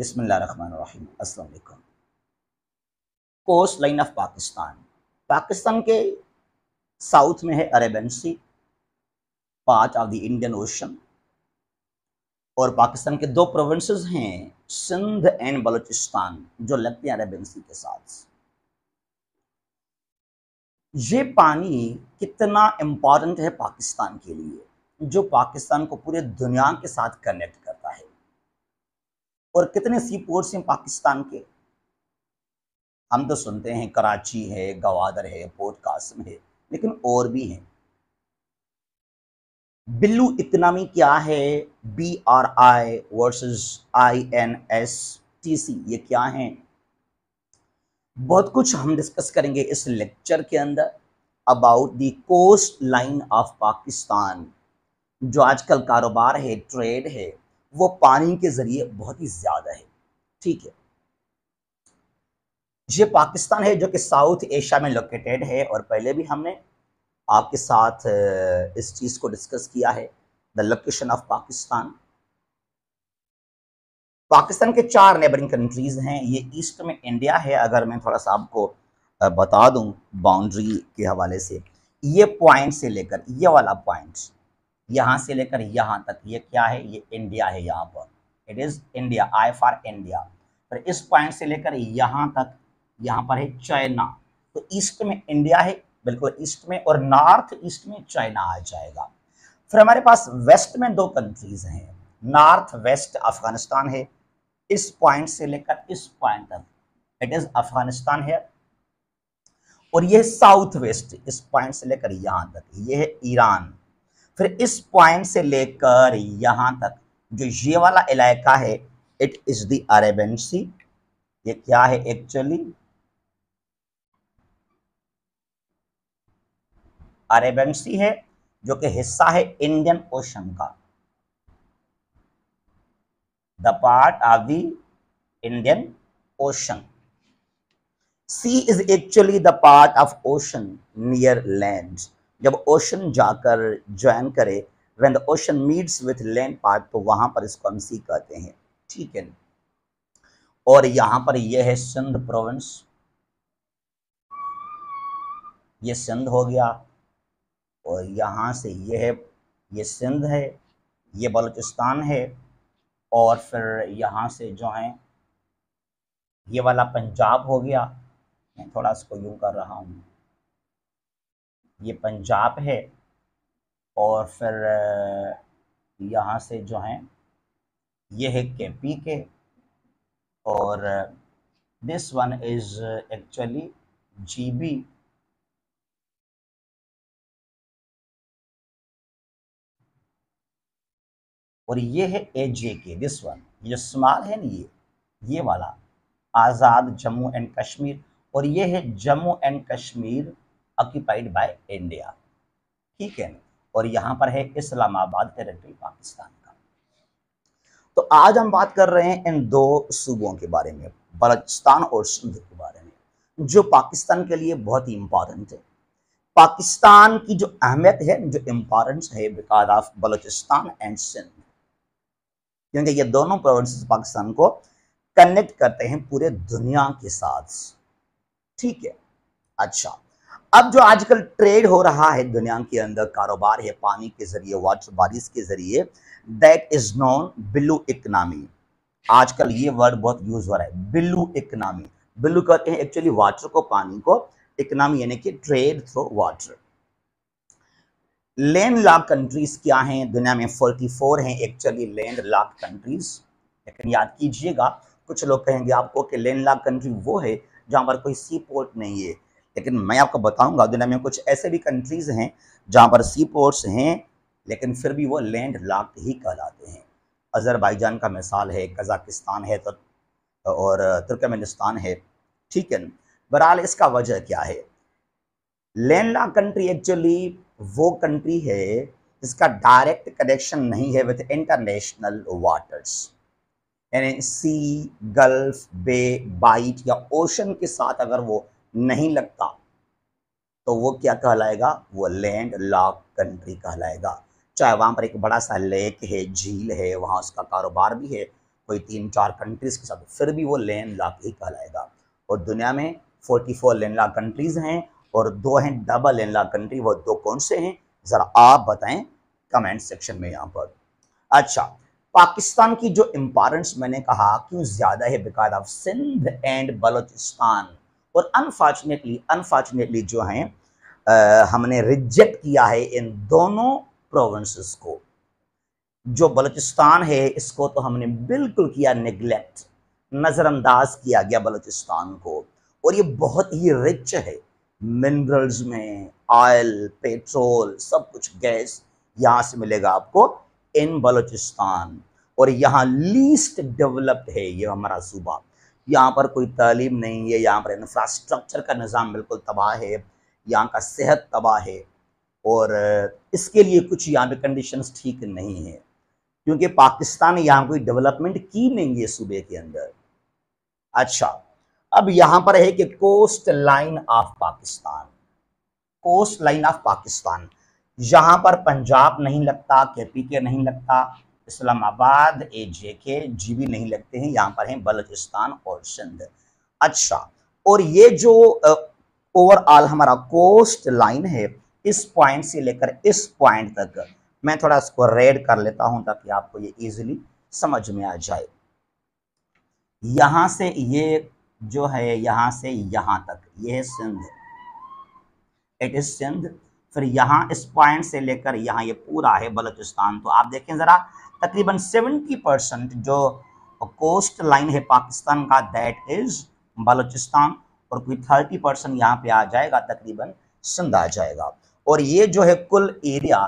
बसमिल coast line of Pakistan Pakistan के south में है Arabian sea part of the Indian ocean और पाकिस्तान के दो प्रोविंस हैं सिंध एंड बलूचिस्तान जो लगते हैं अरेबन सी के साथ ये पानी कितना इम्पॉर्टेंट है पाकिस्तान के लिए जो पाकिस्तान को पूरे दुनिया के साथ कनेक्ट और कितने सी पोर्ट्स हैं पाकिस्तान के हम तो सुनते हैं कराची है गवादर है पोर्ट कासम है लेकिन और भी हैं बिल्लू इकनॉमी क्या है B R I versus I N S T C ये क्या है बहुत कुछ हम डिस्कस करेंगे इस लेक्चर के अंदर about the coast line of Pakistan जो आजकल कारोबार है ट्रेड है वो पानी के जरिए बहुत ही ज़्यादा है ठीक है ये पाकिस्तान है जो कि साउथ एशिया में लोकेटेड है और पहले भी हमने आपके साथ इस चीज़ को डिस्कस किया है the location of Pakistan Pakistan के चार नेबरिंग कंट्रीज हैं ये ईस्ट में इंडिया है अगर मैं थोड़ा सा आपको बता दूं बाउंड्री के हवाले से ये पॉइंट से लेकर ये वाला पॉइंट यहाँ से लेकर यहाँ तक ये क्या है ये इंडिया है यहाँ पर it is India I for India फिर इस पॉइंट से लेकर यहाँ तक यहाँ पर है चाइना तो ईस्ट में इंडिया है बिल्कुल ईस्ट में और नॉर्थ ईस्ट में चाइना आ जाएगा फिर हमारे पास वेस्ट में दो कंट्रीज हैं नॉर्थ वेस्ट अफगानिस्तान है इस पॉइंट से लेकर इस पॉइंट तक इट इज अफगानिस्तान है और यह साउथ वेस्ट इस पॉइंट से लेकर यहां तक यह है ईरान फिर इस पॉइंट से लेकर यहां तक जो ये वाला इलाका है it is the Arabian sea ये क्या है एक्चुअली अरेबियन सी है जो कि हिस्सा है इंडियन ओशन का the part of the Indian ocean sea is actually the part of ocean near land जब ओशन जाकर ज्वाइन करे when the ocean meets with land part तो वहाँ पर इसको हम सी कहते हैं ठीक है और यहाँ पर यह है सिंध प्रोविंस ये सिंध हो गया और यहाँ से यह है ये सिंध है ये बलूचिस्तान है और फिर यहाँ से जो है ये वाला पंजाब हो गया मैं थोड़ा इसको यूं कर रहा हूँ ये पंजाब है और फिर यहाँ से जो हैं ये है के पी के और this one is actually G B और ये है ए जे के दिस वन ये जो स्मॉल है ना ये ये वाला आज़ाद जम्मू एंड कश्मीर और ये है Jammu and Kashmir occupied by India ठीक है और यहाँ पर है इस्लामाबाद टेरिटरी पाकिस्तान का तो आज हम बात कर रहे हैं इन दो सूबों के बारे में बलोचिस्तान और सिंध के बारे में जो पाकिस्तान के लिए बहुत ही इंपॉर्टेंट है पाकिस्तान की जो अहमियत है जो इम्पोर्टेंस है because of Balochistan and Sindh क्योंकि ये दोनों प्रोविंस पाकिस्तान को कनेक्ट करते हैं पूरे दुनिया के साथ ठीक है अच्छा अब जो आजकल ट्रेड हो रहा है दुनिया के अंदर कारोबार है पानी के जरिए वाटर बारिश के जरिए that is known blue economy आजकल ये वर्ड बहुत यूज हो रहा है बिलू इकनॉमी बिलू कहते हैं एक्चुअली वाटर को पानी को इकनॉमी यानी कि trade through water land lock countries क्या हैं दुनिया में 44 हैं एक्चुअली लैंड लॉक कंट्रीज लेकिन याद कीजिएगा कुछ लोग कहेंगे आपको कि लैंड लॉक कंट्री वो है जहां पर कोई सी पोर्ट नहीं है लेकिन मैं आपको बताऊंगा दुनिया में कुछ ऐसे भी कंट्रीज़ हैं जहाँ पर सी पोर्ट्स हैं लेकिन फिर भी वो लैंड लॉक्ड ही कहलाते हैं अज़रबैजान का मिसाल है कज़ाकिस्तान है तो और तुर्कमेनिस्तान है ठीक है बहरहाल इसका वजह क्या है लैंड लॉक कंट्री एक्चुअली वो कंट्री है जिसका डायरेक्ट कनेक्शन नहीं है विथ इंटरनेशनल वाटर्स यानी सी गल्फ बे बाइट या ओशन के साथ अगर वो नहीं लगता तो वो क्या कहलाएगा वो लैंड लॉक कंट्री कहलाएगा चाहे वहाँ पर एक बड़ा सा लेक है झील है वहाँ उसका कारोबार भी है कोई तीन चार कंट्रीज़ के साथ तो फिर भी वो लैंड लॉक ही कहलाएगा और दुनिया में 44 लैंड लॉक कंट्रीज़ हैं और दो हैं डबल लैंड लॉक कंट्री वो दो कौन से हैं ज़रा आप बताएं कमेंट सेक्शन में यहाँ पर अच्छा पाकिस्तान की जो इम्पोर्टेंस मैंने कहा क्यों ज़्यादा है because of Sindh and Balochistan और अनफॉर्चुनेटली अनफॉर्चुनेटली जो हैं हमने रिजेक्ट किया है इन दोनों प्रोविंसेस को जो बलूचिस्तान है इसको तो हमने बिल्कुल किया निगलेक्ट नज़रअंदाज किया गया बलूचिस्तान को और ये बहुत ही रिच है मिनरल्स में ऑयल पेट्रोल सब कुछ गैस यहाँ से मिलेगा आपको इन बलूचिस्तान और यहाँ लीस्ट डेवलप्ड है ये हमारा सूबा यहाँ पर कोई तालीम नहीं है यहाँ पर इंफ्रास्ट्रक्चर का निज़ाम बिल्कुल तबाह है यहाँ का सेहत तबाह है और इसके लिए कुछ यहाँ पे कंडीशंस ठीक नहीं है क्योंकि पाकिस्तान यहाँ कोई डेवलपमेंट की नहीं है सूबे के अंदर अच्छा अब यहाँ पर है कि coast line of Pakistan coast line of Pakistan यहाँ पर पंजाब नहीं लगता के पी के नहीं लगता इस्लामाबाद ए जे के जी भी नहीं लगते हैं यहाँ पर हैं बलोचिस्तान और सिंध अच्छा और ये जो ओवरऑल हमारा कोस्ट लाइन है इस पॉइंट से लेकर इस पॉइंट तक मैं थोड़ा इसको रेड कर लेता हूं ताकि आपको ये इजीली समझ में आ जाए यहां से ये जो है यहां से यहां तक ये है सिंध इट इज सिंध फिर यहाँ इस पॉइंट से लेकर यहां ये पूरा है बलोचिस्तान तो आप देखें ज़रा तकरीबन 70 परसेंट जो कोस्ट लाइन है पाकिस्तान का दैट इज बलोचिस्तान और कोई थर्टी परसेंट यहाँ पे आ जाएगा तकरीबन सिंध आ जाएगा और ये जो है कुल area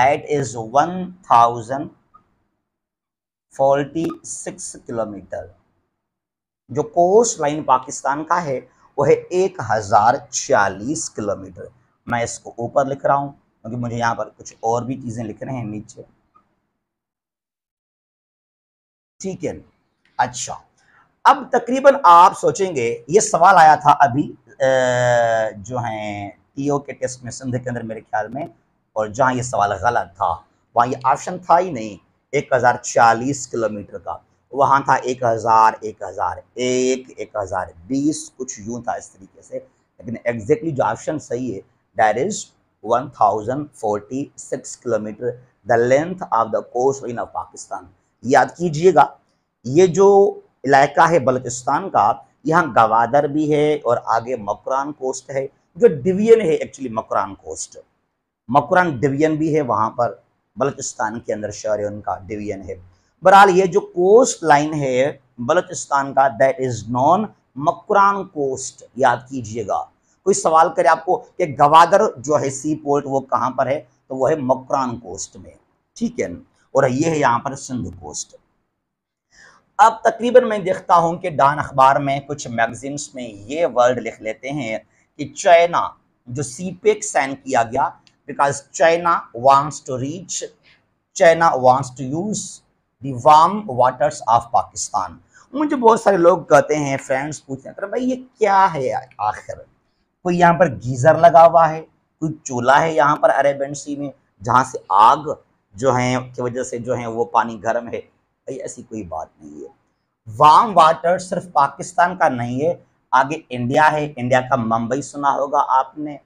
that is one thousand forty six kilometer जो कोस्ट लाइन पाकिस्तान का है वो है एक हजार छियालीस किलोमीटर मैं इसको ऊपर लिख रहा हूँ क्योंकि मुझे यहाँ पर कुछ और भी चीज़ें लिख रहे हैं नीचे ठीक है अच्छा अब तकरीबन आप सोचेंगे ये सवाल आया था अभी जो है टीओ के टेस्ट में सिंध के अंदर मेरे ख्याल में और जहाँ ये सवाल गलत था वहाँ ये ऑप्शन था ही नहीं एक हज़ार चालीस किलोमीटर का वहाँ था एक हज़ार एक हज़ार एक एक हज़ार बीस कुछ यूँ था इस तरीके से लेकिन एग्जैक्टली जो ऑप्शन सही है that is one thousand forty six kilometer the length of the coast in Pakistan याद कीजिएगा ये जो इलाका है बल्किस्तान का यहाँ गवादर भी है और आगे मकरान कोस्ट है जो डिवीजन है actually Makran coast Makran division भी है वहाँ पर बल्किस्तान के अंदर शहर उनका डिवीजन है बहरहाल ये जो कोस्ट लाइन है बल्किस्तान का that is known Makran coast याद कीजिएगा कोई सवाल करे आपको कि गवादर जो है सी पोर्ट वो कहाँ पर है तो वो है मकरान कोस्ट में ठीक है और ये है यहाँ पर सिंध कोस्ट अब तकरीबन मैं देखता हूँ कि डान अखबार में कुछ मैगजीन्स में ये वर्ड लिख लेते हैं कि चाइना जो सीपेक साइन e किया गया because China wants to reach China wants to use them waters of Pakistan मुझे बहुत सारे लोग कहते हैं फ्रेंड्स पूछते हैं अरे भाई ये क्या है आखिर कोई यहाँ पर गीज़र लगा हुआ है कोई चूल्हा है यहाँ पर अरेबेंसी में जहाँ से आग जो हैं की वजह से जो है वो पानी गर्म है भाई ऐसी कोई बात नहीं है वार्म वाटर सिर्फ पाकिस्तान का नहीं है आगे इंडिया है इंडिया का मुंबई सुना होगा आपने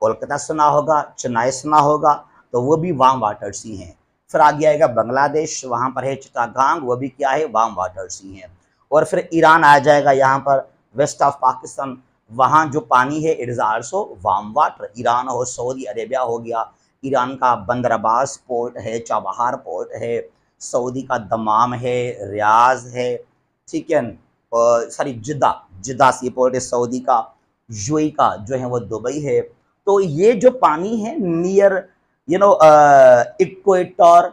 कोलकाता सुना होगा चेन्नई सुना होगा तो वो भी वार्म वाटर्स ही हैं फिर आगे आएगा बांग्लादेश वहाँ पर है चिटागांग वो भी क्या है वार्म वाटर्स ही हैं और फिर ईरान आ जाएगा यहाँ पर वेस्ट ऑफ पाकिस्तान वहाँ जो पानी है it is also warm water Iran हो सऊदी अरेबिया हो गया ईरान का बंदर अब्बास पोर्ट है चाबहार पोर्ट है सऊदी का दमाम है रियाज है ठीक है sorry Jeddah Jeddah sea port है सऊदी का यूई का जो है वो दुबई है तो ये जो पानी है near you know equator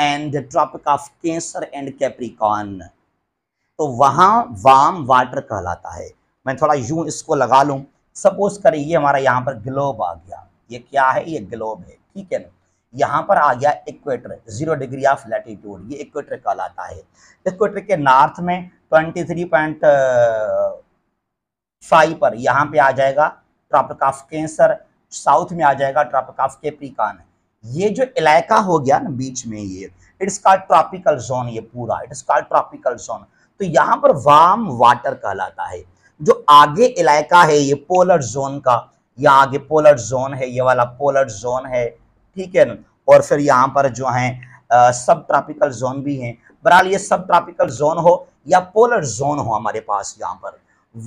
and tropic of cancer and Capricorn तो वहाँ वाम वाटर कहलाता है मैं थोड़ा यूं इसको लगा लूँ सपोज करें ये हमारा यहाँ पर ग्लोब आ गया ये क्या है ये ग्लोब है ठीक है यहाँ पर आ गया equator zero degree of latitude ये इक्वेटर कहलाता है इक्वेटर के नॉर्थ में ट्वेंटी थ्री पॉइंट फाइव पर यहाँ पे आ जाएगा ट्रॉपिक ऑफ कैंसर साउथ में आ जाएगा ट्रॉपिक ऑफ केप्रिकान ये जो इलाका हो गया ना बीच में ये इट्स कॉल्ड ट्रॉपिकल जोन ये पूरा इट्स कॉल्ड ट्रॉपिकल जोन तो यहाँ पर वार्म वाटर कहलाता है जो आगे इलाका है ये पोलर जोन का या आगे पोलर जोन है ये वाला पोलर जोन है ठीक है और फिर यहाँ पर जो है सब ट्रॉपिकल जोन भी हैं बहरहाल ये सब ट्रॉपिकल जोन हो या पोलर जोन हो हमारे पास यहाँ पर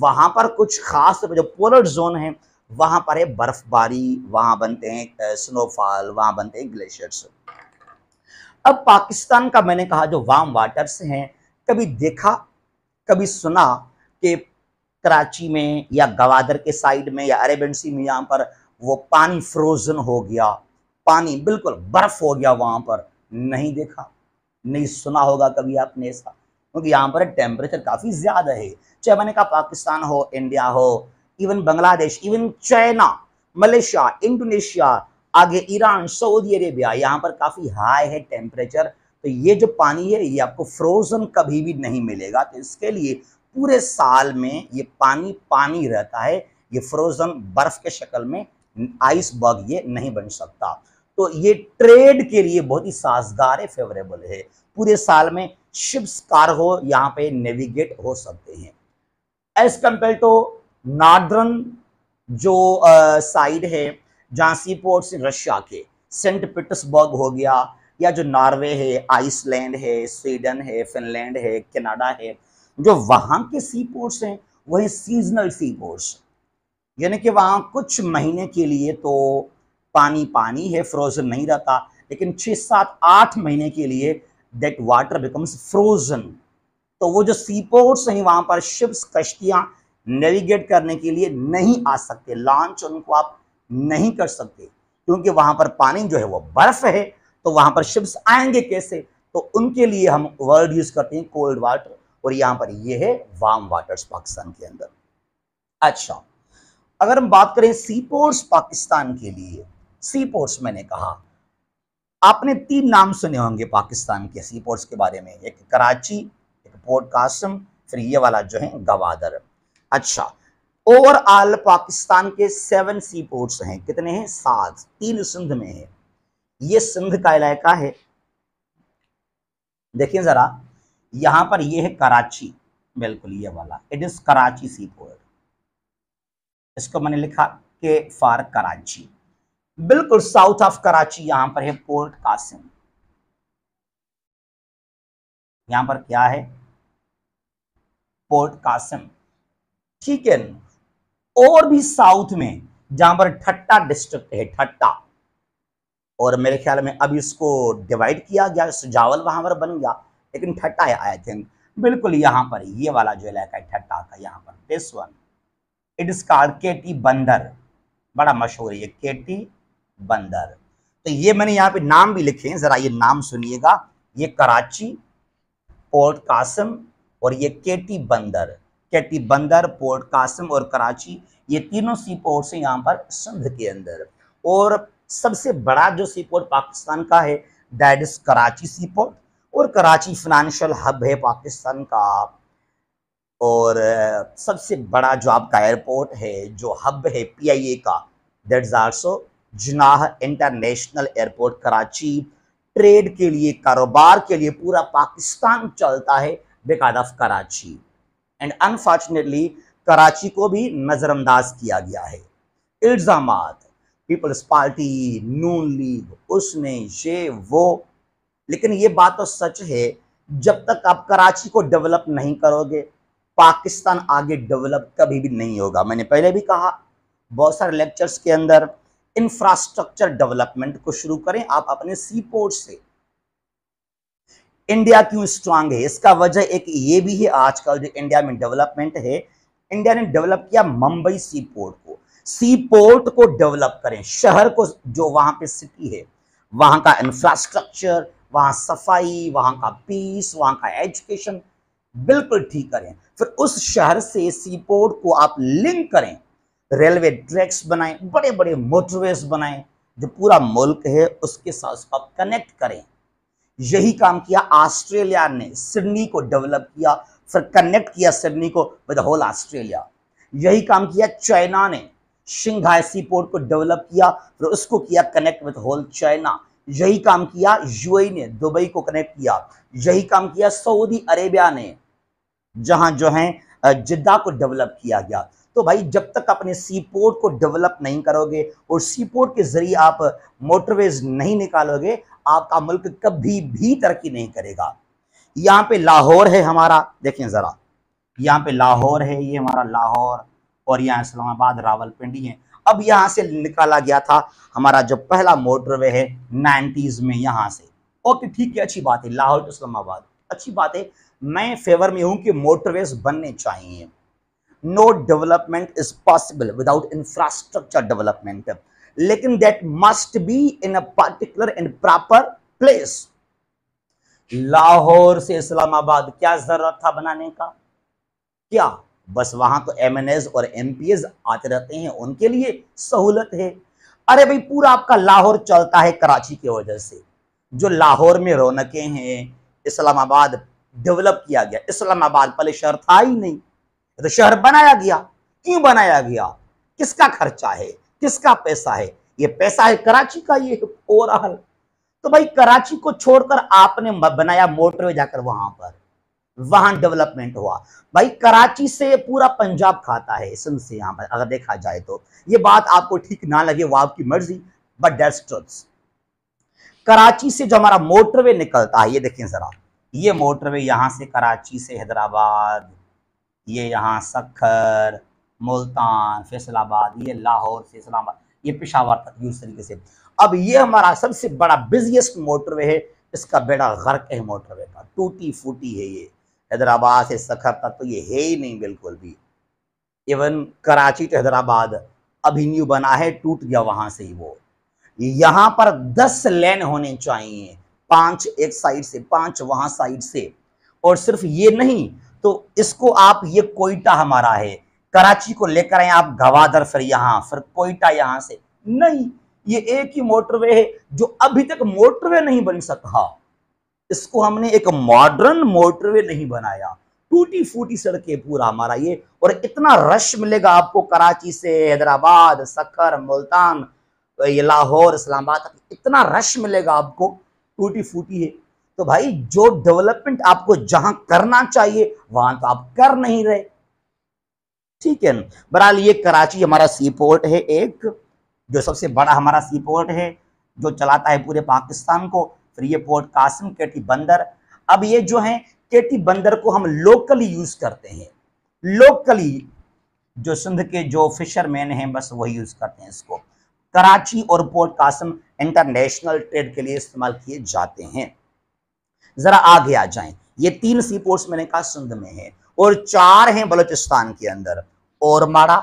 वहाँ पर कुछ खास जो पोलर जोन है वहाँ पर है बर्फबारी वहाँ बनते हैं स्नोफॉल वहाँ बनते हैं ग्लेशियर्स अब पाकिस्तान का मैंने कहा जो वार्म वाटर्स हैं कभी देखा कभी सुना कि कराची में या गवादर के साइड में या अरेबेंसी में यहाँ पर वो पानी फ्रोजन हो गया पानी बिल्कुल बर्फ हो गया वहां पर नहीं देखा नहीं सुना होगा कभी आपने ऐसा क्योंकि यहाँ पर टेम्परेचर काफ़ी ज़्यादा है चाहे मैंने कहा पाकिस्तान हो इंडिया हो even Bangladesh even China Malaysia Indonesia आगे ईरान सऊदी अरेबिया यहाँ पर काफ़ी हाई है टेम्परेचर तो ये जो पानी है ये आपको फ्रोज़न कभी भी नहीं मिलेगा तो इसके लिए पूरे साल में ये पानी पानी रहता है ये फ्रोज़न बर्फ़ के शक्ल में आइसबर्ग ये नहीं बन सकता तो ये ट्रेड के लिए बहुत ही साजगार फेवरेबल है पूरे साल में शिप्स कार्गो यहाँ पे नेविगेट हो सकते हैं एज कंपेयर टू नार्दर्न जो साइड है जहाँ सी पोर्ट्स रशिया के सेंट पीटर्सबर्ग हो गया या जो नॉर्वे है आइसलैंड है स्वीडन है फिनलैंड है कनाडा है जो वहाँ के सी पोर्ट्स हैं वही सीजनल सी पोर्ट्स यानी कि वहाँ कुछ महीने के लिए तो पानी पानी है फ्रोजन नहीं रहता लेकिन छः सात आठ महीने के लिए दैट वाटर बिकम्स फ्रोजन तो वो जो सी पोर्ट्स हैं वहाँ पर शिप्स कश्तियाँ नेविगेट करने के लिए नहीं आ सकते लॉन्च उनको आप नहीं कर सकते क्योंकि वहां पर पानी जो है वो बर्फ है तो वहाँ पर शिप्स आएंगे कैसे तो उनके लिए हम वर्ड यूज करते हैं कोल्ड वाटर और यहाँ पर ये है वार्म वाटर्स पाकिस्तान के अंदर अच्छा अगर हम बात करें सी पोर्ट्स पाकिस्तान के लिए सी पोर्ट्स मैंने कहा आपने तीन नाम सुने होंगे पाकिस्तान के सी पोर्ट्स के बारे में एक कराची एक पोर्ट कासम फिर ये वाला जो है गवादर अच्छा ओवरऑल पाकिस्तान के सेवन सी पोर्ट्स हैं कितने हैं सात तीन सिंध में है ये सिंध का इलाका है देखिए जरा यहां पर ये है कराची बिल्कुल ये वाला it is Karachi sea port इसको मैंने लिखा के फॉर कराची बिल्कुल साउथ ऑफ कराची यहां पर है पोर्ट कासिम यहां पर क्या है पोर्ट कासिम ठीक है और भी साउथ में जहां पर ठट्टा डिस्ट्रिक्ट है ठट्टा और मेरे ख्याल में अब इसको डिवाइड किया गया सुजावल वहां पर बन गया लेकिन ठट्टा है आई थिंक बिल्कुल यहां पर ये वाला जो इलाका है ठट्टा का यहां पर this one it is called Keti Bandar बड़ा मशहूर है ये केटी बंदर तो ये मैंने यहाँ पे नाम भी लिखे हैं ज़रा ये नाम सुनिएगा ये कराची पोर्ट कासम और ये केटी बंदर केटी बंदर पोर्ट कासम और कराची ये तीनों सी पोर्ट्स हैं यहाँ पर सिंध के अंदर और सबसे बड़ा जो सी पोर्ट पाकिस्तान का है that is Karachi sea port और कराची फिनंशियल हब है पाकिस्तान का और सबसे बड़ा जो आपका एयरपोर्ट है जो हब है पीआईए का that is also Jinnah international airport Karachi trade के लिए कारोबार के लिए पूरा पाकिस्तान चलता है because of Karachi and unfortunately Karachi को भी नज़रअंदाज किया गया है इल्ज़ाम पीपल्स पार्टी नून लीग उसने ये वो लेकिन ये बात तो सच है जब तक आप कराची को डेवलप नहीं करोगे पाकिस्तान आगे डेवलप कभी भी नहीं होगा मैंने पहले भी कहा बहुत सारे लेक्चर्स के अंदर इंफ्रास्ट्रक्चर डेवलपमेंट को शुरू करें आप अपने सी पोर्ट से इंडिया क्यों स्ट्रांग है इसका वजह एक ये भी है आजकल जो इंडिया में डेवलपमेंट है इंडिया ने डेवलप किया मुंबई सी पोर्ट को सी पोर्ट को डेवलप करें शहर को जो वहां पे सिटी है वहां का इंफ्रास्ट्रक्चर वहां सफाई वहां का पीस वहां का एजुकेशन बिल्कुल ठीक करें फिर उस शहर से सी पोर्ट को आप लिंक करें रेलवे ट्रैक्स बनाए बड़े बड़े मोटरवेज बनाए जो पूरा मुल्क है उसके साथ उसको आप कनेक्ट करें यही काम किया ऑस्ट्रेलिया ने सिडनी को डेवलप किया फिर कनेक्ट किया सिडनी को विद होल ऑस्ट्रेलिया यही काम किया चाइना ने शिंघाई सी पोर्ट को डेवलप किया फिर उसको किया कनेक्ट विद होल चाइना यही काम किया यूएई e ने दुबई को कनेक्ट किया यही काम किया सऊदी अरेबिया ने जहां जो है जिद्दा को डेवलप किया गया तो भाई जब तक अपने सी पोर्ट को डेवलप नहीं करोगे और सी पोर्ट के जरिए आप मोटरवेज नहीं निकालोगे आपका मुल्क कभी भी तरक्की नहीं करेगा यहाँ पे लाहौर है हमारा देखें ज़रा यहाँ पे लाहौर है ये हमारा लाहौर और यहाँ इस्लामाबाद रावलपिंडी है अब यहाँ से निकाला गया था हमारा जो पहला मोटरवे है नाइन्टीज़ में यहाँ से ओके ठीक है अच्छी बात है लाहौर टू इस्लामाबाद अच्छी बात है मैं फेवर में हूँ कि मोटरवेज बनने चाहिए no development is possible without infrastructure development लेकिन that must be in a particular and proper place Lahore से इस्लामाबाद क्या जरूरत था बनाने का क्या बस वहां तो एम और एम आते रहते हैं उनके लिए सहूलत है अरे भाई पूरा आपका लाहौर चलता है कराची की वजह से जो लाहौर में रौनकें हैं इस्लामाबाद डेवलप किया गया इस्लामाबाद पहले शहर था ही नहीं तो शहर बनाया गया क्यों बनाया गया किसका खर्चा है किसका पैसा है ये पैसा है कराची का ये ओवरऑल तो भाई कराची को छोड़कर आपने बनाया मोटरवे जाकर वहां पर वहां डेवलपमेंट हुआ भाई कराची से पूरा पंजाब खाता है सिंध से यहां पर अगर देखा जाए तो ये बात आपको ठीक ना लगे वो आपकी मर्जी बट डेस्ट ट्रुथ कराची से जो हमारा मोटरवे निकलता है ये देखिए जरा ये मोटरवे यहां से कराची से हैदराबाद ये यहाँ सखर मुल्तान फैसलाबाद ये लाहौर फैसलाबाद ये पिशावर तक यूज तरीके से अब ये हमारा सबसे बड़ा बिजिएस्ट मोटरवे है इसका बेड़ा गर्क है मोटरवे का टूटी फूटी है ये हैदराबाद से सखर तक तो ये है ही नहीं बिल्कुल भी इवन कराची तो हैदराबाद अभी न्यू बना है टूट गया वहां से ही वो यहाँ पर दस लेन होने चाहिए पांच एक साइड से पांच वहाँ साइड से और सिर्फ ये नहीं तो इसको आप ये कोयटा हमारा है कराची को लेकर आए आप गवादर फिर यहां फिर कोयटा यहां से नहीं ये एक ही मोटरवे है जो अभी तक मोटरवे नहीं बन सका इसको हमने एक मॉडर्न मोटरवे नहीं बनाया टूटी फूटी सड़कें पूरा हमारा ये और इतना रश मिलेगा आपको कराची से हैदराबाद सखर मुल्तान ये लाहौर इस्लामाबाद इतना रश मिलेगा आपको टूटी फूटी है तो भाई जो डेवलपमेंट आपको जहां करना चाहिए वहां तो आप कर नहीं रहे ठीक है बहरहाल ये कराची हमारा सी पोर्ट है एक जो सबसे बड़ा हमारा सी पोर्ट है जो चलाता है पूरे पाकिस्तान को फिर ये पोर्ट कासिम केटी बंदर अब ये जो है केटी बंदर को हम लोकली यूज करते हैं लोकली जो सिंध के जो फिशरमैन हैं बस वही यूज करते हैं इसको कराची और पोर्ट कासिम इंटरनेशनल ट्रेड के लिए इस्तेमाल किए जाते हैं जरा आगे आ जाएं ये तीन सी पोर्ट्स मैंने कहा सिंध में है और चार हैं बलोचिस्तान के अंदर और माड़ा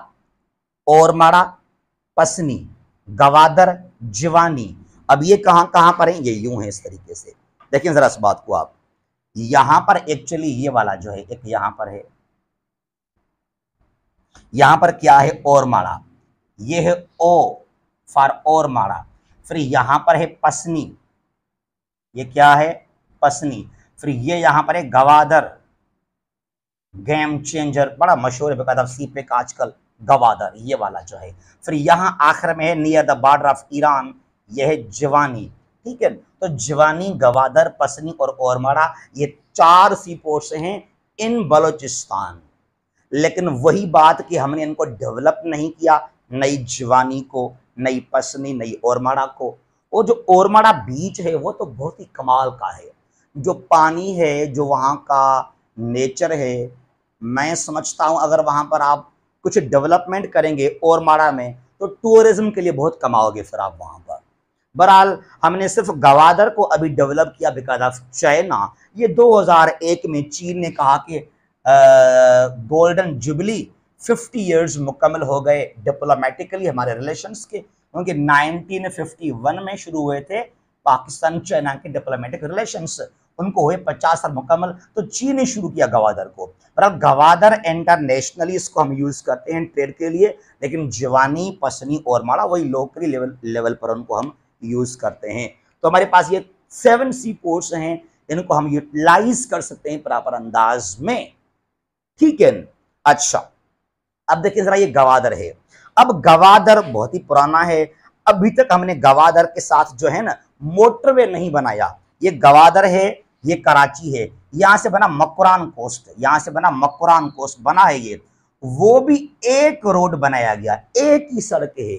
और माड़ा पसनी गवादर जिवानी अब ये कहां कहां पर है ये यूं है इस तरीके से देखें जरा इस बात को आप यहां पर एक्चुअली ये वाला जो है एक यहां पर है यहां पर क्या है और माड़ा ये है ओ फॉर और माड़ा फिर यहां पर है पसनी ये क्या है पसनी फिर ये यहाँ पर है गवादर गेम चेंजर बड़ा मशहूर है बेकद सी पे का आजकल गवादर ये वाला जो है फिर यहाँ आखिर में है near the border of Iran यह है जवानी ठीक है तो जवानी गवादर पसनी और औरमड़ा ये चार सी पोर्ट्स हैं इन बलोचिस्तान लेकिन वही बात कि हमने इनको डेवलप नहीं किया नई जवानी को नई पसनी नई औरमड़ा को वो जो औरमड़ा बीच है वो तो बहुत ही कमाल का है जो पानी है जो वहाँ का नेचर है मैं समझता हूँ अगर वहाँ पर आप कुछ डेवलपमेंट करेंगे और माड़ा में तो टूरिज़्म के लिए बहुत कमाओगे फिर आप वहाँ पर बहरहाल हमने सिर्फ गवादर को अभी डेवलप किया बिकॉज ऑफ चाइना ये 2001 में चीन ने कहा कि गोल्डन जुबली 50 इयर्स मुकम्मल हो गए डिप्लोमेटिकली हमारे रिलेशंस के क्योंकि 1951 में शुरू हुए थे पाकिस्तान चाइना के डिप्लोमेटिक रिलेशंस उनको हुए पचास साल मुकम्मल तो चीन ने शुरू किया गवादर को अब गवादर इंटरनेशनली इसको हम यूज़ करते हैं ट्रेड के लिए लेकिन जवानी पसनी और माड़ा वही लोकली लेवल लेवल पर उनको हम यूज़ करते हैं तो हमारे पास ये सेवन सी पोर्ट्स हैं इनको हम यूटिलाइज कर सकते हैं प्रॉपर अंदाज में ठीक है अच्छा अब देखिए जरा ये गवादर है अब गवादर बहुत ही पुराना है अभी तक हमने गवादर के साथ जो है ना मोटरवे नहीं बनाया ये गवादर है ये कराची है यहाँ से बना मकुरान कोस्ट यहाँ से बना मकुरान कोस्ट बना है ये वो भी एक रोड बनाया गया एक ही सड़क है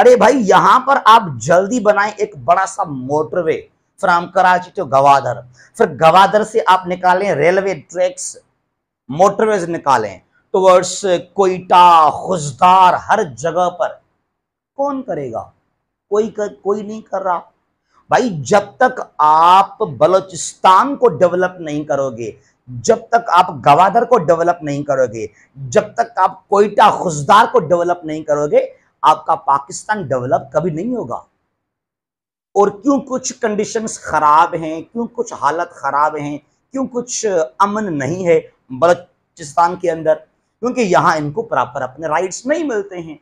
अरे भाई यहां पर आप जल्दी बनाएं एक बड़ा सा motorway from Karachi to Gwadar फिर गवादर से आप निकालें रेलवे ट्रैक्स मोटरवेज निकालें टूवर्ड्स कोयटा खुजदार हर जगह पर कौन करेगा कोई कर, कोई नहीं कर रहा भाई जब तक आप बलोचिस्तान को डेवलप नहीं करोगे जब तक आप गवादर को डेवलप नहीं करोगे जब तक आप कोयटा खुशदार को डेवलप नहीं करोगे आपका पाकिस्तान डेवलप कभी नहीं होगा और क्यों कुछ कंडीशंस खराब हैं क्यों कुछ हालत खराब हैं क्यों कुछ अमन नहीं है बलोचिस्तान के अंदर क्योंकि यहां इनको प्रॉपर अपने राइट्स नहीं मिलते हैं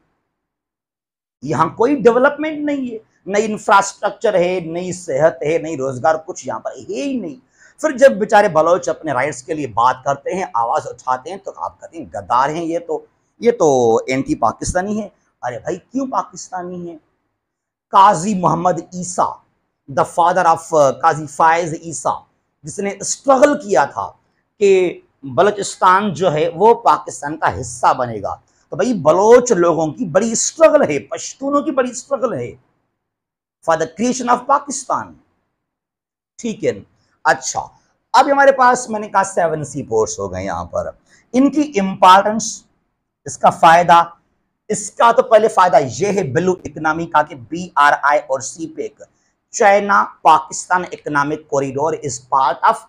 यहां कोई डेवलपमेंट नहीं है नई इंफ्रास्ट्रक्चर है नई सेहत है नई रोजगार कुछ यहाँ पर है ही नहीं फिर जब बेचारे बलोच अपने राइट्स के लिए बात करते हैं आवाज़ उठाते हैं तो आप कहते हैं गद्दार हैं ये तो ये तो एंटी पाकिस्तानी है अरे भाई क्यों पाकिस्तानी है Qazi Muhammad Isa the father of Qazi Faez Isa जिसने स्ट्रगल किया था कि बलोचिस्तान जो है वो पाकिस्तान का हिस्सा बनेगा तो भाई बलोच लोगों की बड़ी स्ट्रगल है पश्तूनों की बड़ी स्ट्रगल है for the creation of Pakistan ठीक है अच्छा अब हमारे पास मैंने कहा सेवन सी पोर्ट्स हो गए यहां पर इनकी इंपॉर्टेंस इसका फायदा इसका तो पहले फायदा यह है ब्लू इकोनॉमी का कि बी आर आई और CPEC China Pakistan economic corridor is part of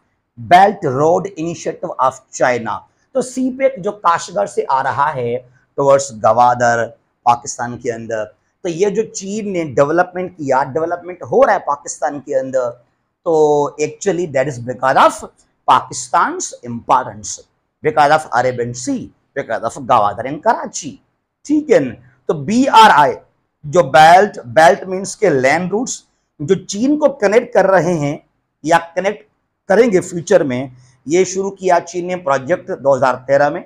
belt road initiative of China तो सी पेक जो काशगढ़ से आ रहा है टुवर्ड्स गवादर पाकिस्तान के अंदर तो ये जो चीन ने डेवलपमेंट किया डेवलपमेंट हो रहा है पाकिस्तान के अंदर तो actually that is because of Pakistan importance because of Arab and sea because of Gwadar in Karachi ठीक है तो बी आर आई जो बेल्ट बेल्ट मीन्स के लैंड रूट्स जो चीन को कनेक्ट कर रहे हैं या कनेक्ट करेंगे फ्यूचर में ये शुरू किया चीन ने प्रोजेक्ट 2013 में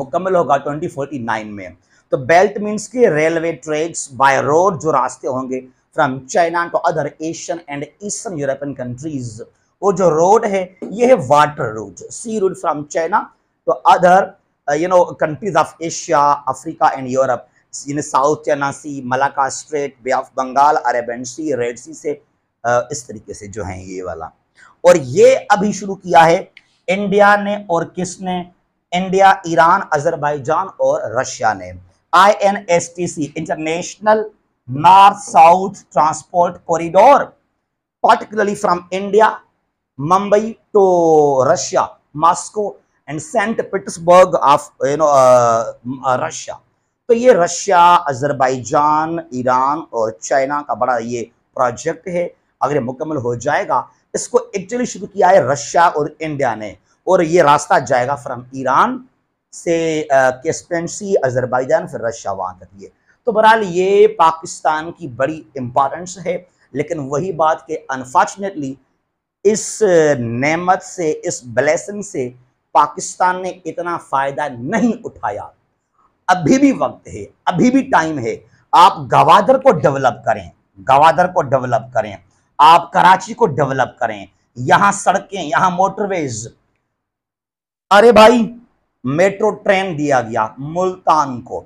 मुकम्मल होगा 2049 में तो बेल्ट मीन्स की रेलवे ट्रेक्स बाय रोड जो रास्ते होंगे from China to other Asian and eastern European countries वो जो रोड है ये है water route sea route from China to other you know countries of Asia Africa and Europe in South China Sea Malacca Strait Bay of Bengal Arabian Sea Red Sea से uh, इस तरीके से जो है ये वाला और ये अभी शुरू किया है इंडिया ने और किसने इंडिया ईरान अजरबैजान और रशिया ने INSTC international North South transport corridor particularly from India, Mumbai to Russia, Moscow and Saint Petersburg of you know uh, uh, Russia. तो ये रशिया अजरबैजान ईरान और चाइना का बड़ा ये प्रोजेक्ट है अगर मुकम्मल हो जाएगा इसको एक्चुअली शुरू किया है रशिया और इंडिया ने और ये रास्ता जाएगा फ्रॉम ईरान से कैसपेंसी अजरबैजान फिर रशिया वहाँ तक ये तो बहरहाल ये पाकिस्तान की बड़ी इम्पॉर्टेंस है लेकिन वही बात कि अनफॉर्चुनेटली इस नेमत से इस ब्लेसिंग से पाकिस्तान ने इतना फ़ायदा नहीं उठाया अभी भी वक्त है अभी भी टाइम है आप गवादर को डेवलप करें गवादर को डेवलप करें आप कराची को डेवलप करें यहाँ सड़कें यहाँ मोटरवेज अरे भाई मेट्रो ट्रेन दिया गया मुल्तान को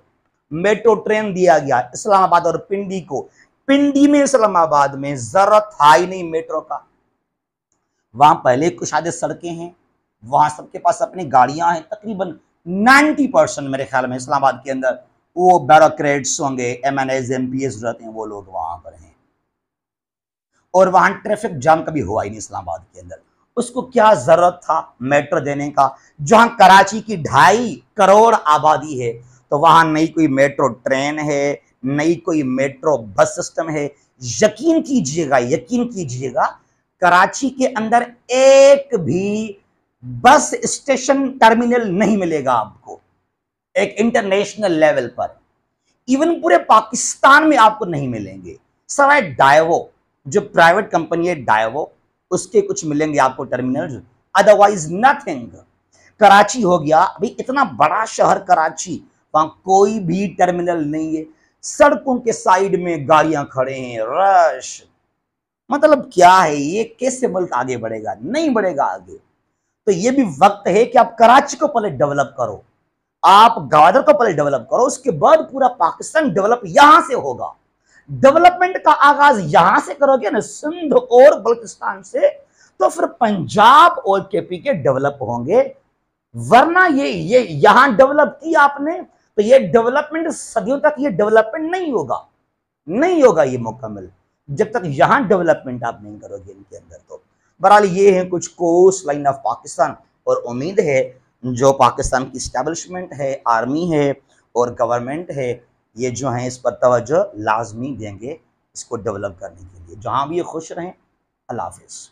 मेट्रो ट्रेन दिया गया इस्लामाबाद और पिंडी को पिंडी में इस्लामाबाद में जरूरत था ही नहीं मेट्रो का वहां पहले कुछ आधे सड़कें हैं वहां सबके पास अपनी गाड़ियां हैं तकरीबन 90 परसेंट मेरे ख्याल में इस्लामाबाद के अंदर वो बैरोक्रेट्स होंगे M N S M P S रहते हैं वो लोग वहां पर हैं और वहां ट्रैफिक जाम कभी हुआ ही नहीं इस्लामाबाद के अंदर उसको क्या जरूरत था मेट्रो देने का जहां कराची की ढाई करोड़ आबादी है तो वहां नई कोई मेट्रो ट्रेन है नई कोई मेट्रो बस सिस्टम है यकीन कीजिएगा यकीन कीजिएगा कराची के अंदर एक भी बस स्टेशन टर्मिनल नहीं मिलेगा आपको एक इंटरनेशनल लेवल पर इवन पूरे पाकिस्तान में आपको नहीं मिलेंगे सवाए डायवो जो प्राइवेट कंपनी है डायवो उसके कुछ मिलेंगे आपको टर्मिनल अदरवाइज नथिंग कराची हो गया अभी इतना बड़ा शहर कराची वहां कोई भी टर्मिनल नहीं है सड़कों के साइड में गाड़ियां खड़े हैं रश मतलब क्या है ये कैसे मुल्क आगे बढ़ेगा नहीं बढ़ेगा आगे तो ये भी वक्त है कि आप कराची को पहले डेवलप करो आप गवादर को पहले डेवलप करो उसके बाद पूरा पाकिस्तान डेवलप यहां से होगा डेवलपमेंट का आगाज यहां से करोगे ना सिंध और बल्किस्तान से तो फिर पंजाब और केपी के डेवलप होंगे वरना ये ये यहां डेवलप की आपने तो ये डेवलपमेंट सदियों तक ये डेवलपमेंट नहीं होगा नहीं होगा ये मुकम्मल जब तक यहां डेवलपमेंट आप नहीं करोगे इनके अंदर तो बहरहाल ये है कुछ कोर्स लाइन ऑफ पाकिस्तान और उम्मीद है जो पाकिस्तान की इस्टेबलिशमेंट है आर्मी है और गवर्नमेंट है ये जो हैं इस पर तोज्जो लाजमी देंगे इसको डेवलप करने के लिए जहाँ भी ये खुश रहें अल्लाह हाफिज़